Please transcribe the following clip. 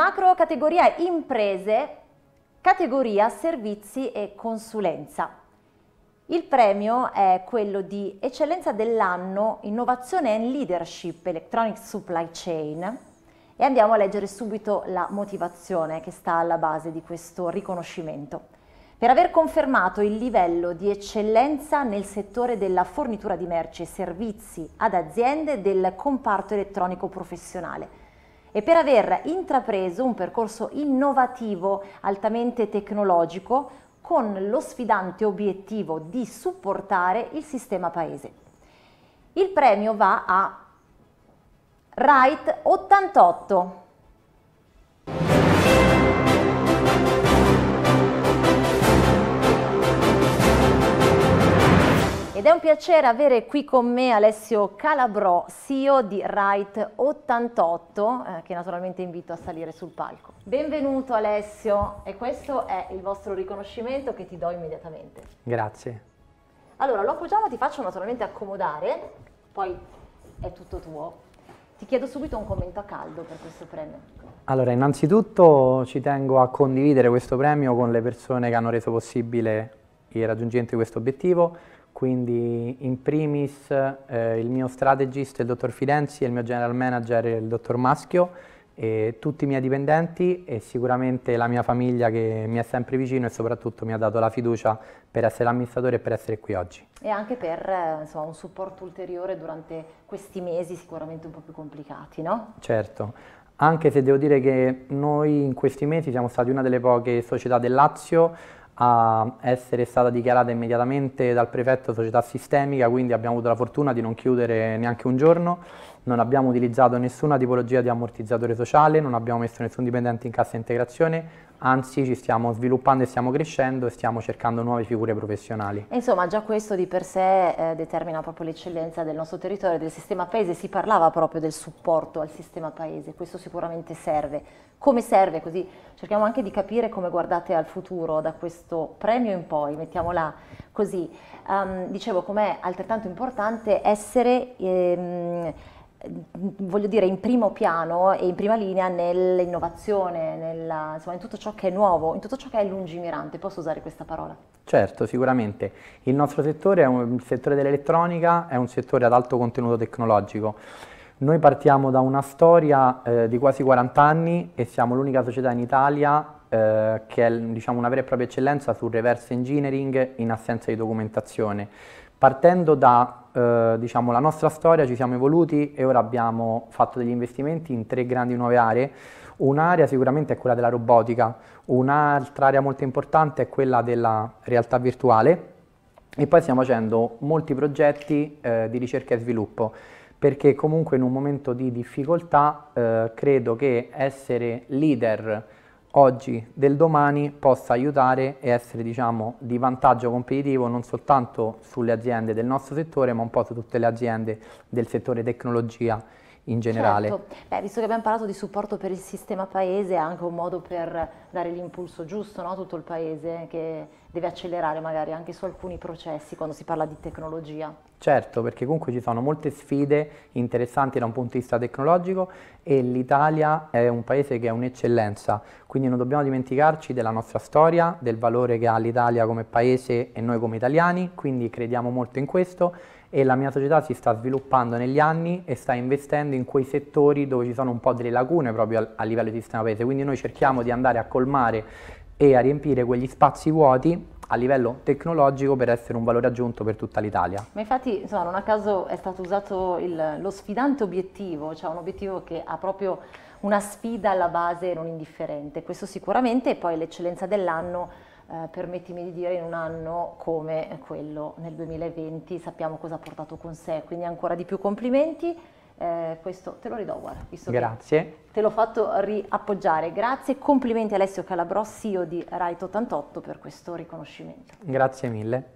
Macro categoria imprese, categoria servizi e consulenza. Il premio è quello di eccellenza dell'anno innovazione and leadership electronic supply chain e andiamo a leggere subito la motivazione che sta alla base di questo riconoscimento. Per aver confermato il livello di eccellenza nel settore della fornitura di merci e servizi ad aziende del comparto elettronico professionale, e per aver intrapreso un percorso innovativo altamente tecnologico con lo sfidante obiettivo di supportare il sistema paese. Il premio va a Right 88 Ed è un piacere avere qui con me Alessio Calabrò, CEO di Right 88, eh, che naturalmente invito a salire sul palco. Benvenuto Alessio e questo è il vostro riconoscimento che ti do immediatamente. Grazie. Allora, lo appoggiamo, ti faccio naturalmente accomodare, poi è tutto tuo. Ti chiedo subito un commento a caldo per questo premio. Allora, innanzitutto ci tengo a condividere questo premio con le persone che hanno reso possibile il raggiungimento di questo obiettivo quindi in primis eh, il mio strategist, il dottor Fidenzi, e il mio general manager, il dottor Maschio, e tutti i miei dipendenti e sicuramente la mia famiglia che mi è sempre vicino e soprattutto mi ha dato la fiducia per essere amministratore e per essere qui oggi. E anche per eh, insomma, un supporto ulteriore durante questi mesi sicuramente un po' più complicati, no? Certo, anche se devo dire che noi in questi mesi siamo stati una delle poche società del Lazio a essere stata dichiarata immediatamente dal prefetto società sistemica, quindi abbiamo avuto la fortuna di non chiudere neanche un giorno non abbiamo utilizzato nessuna tipologia di ammortizzatore sociale, non abbiamo messo nessun dipendente in cassa integrazione, anzi ci stiamo sviluppando e stiamo crescendo e stiamo cercando nuove figure professionali. Insomma già questo di per sé eh, determina proprio l'eccellenza del nostro territorio, del sistema paese, si parlava proprio del supporto al sistema paese, questo sicuramente serve. Come serve? Così cerchiamo anche di capire come guardate al futuro da questo premio in poi, mettiamola così. Um, dicevo com'è altrettanto importante essere... Ehm, voglio dire, in primo piano e in prima linea nell'innovazione, nella, insomma, in tutto ciò che è nuovo, in tutto ciò che è lungimirante. Posso usare questa parola? Certo, sicuramente. Il nostro settore, un, il settore dell'elettronica, è un settore ad alto contenuto tecnologico. Noi partiamo da una storia eh, di quasi 40 anni e siamo l'unica società in Italia eh, che è diciamo, una vera e propria eccellenza sul reverse engineering in assenza di documentazione. Partendo dalla eh, diciamo, nostra storia ci siamo evoluti e ora abbiamo fatto degli investimenti in tre grandi nuove aree. Un'area sicuramente è quella della robotica, un'altra area molto importante è quella della realtà virtuale e poi stiamo facendo molti progetti eh, di ricerca e sviluppo perché comunque in un momento di difficoltà eh, credo che essere leader oggi, del domani, possa aiutare e essere diciamo, di vantaggio competitivo non soltanto sulle aziende del nostro settore, ma un po' su tutte le aziende del settore tecnologia in generale. Certo. Beh, visto che abbiamo parlato di supporto per il sistema paese, è anche un modo per dare l'impulso giusto a no? tutto il paese che deve accelerare magari anche su alcuni processi quando si parla di tecnologia. Certo, perché comunque ci sono molte sfide interessanti da un punto di vista tecnologico e l'Italia è un paese che è un'eccellenza, quindi non dobbiamo dimenticarci della nostra storia, del valore che ha l'Italia come paese e noi come italiani, quindi crediamo molto in questo e la mia società si sta sviluppando negli anni e sta investendo in quei settori dove ci sono un po' delle lacune proprio a, a livello di sistema paese, quindi noi cerchiamo di andare a colmare e a riempire quegli spazi vuoti a livello tecnologico per essere un valore aggiunto per tutta l'Italia. Ma infatti insomma, non a caso è stato usato il, lo sfidante obiettivo, cioè un obiettivo che ha proprio una sfida alla base non indifferente, questo sicuramente e poi l'eccellenza dell'anno eh, permettimi di dire, in un anno come quello nel 2020, sappiamo cosa ha portato con sé, quindi ancora di più complimenti. Eh, questo te lo ridò, guarda, visto Grazie. te l'ho fatto riappoggiare. Grazie, complimenti Alessio Calabrò, CEO di Rite 88 per questo riconoscimento. Grazie mille.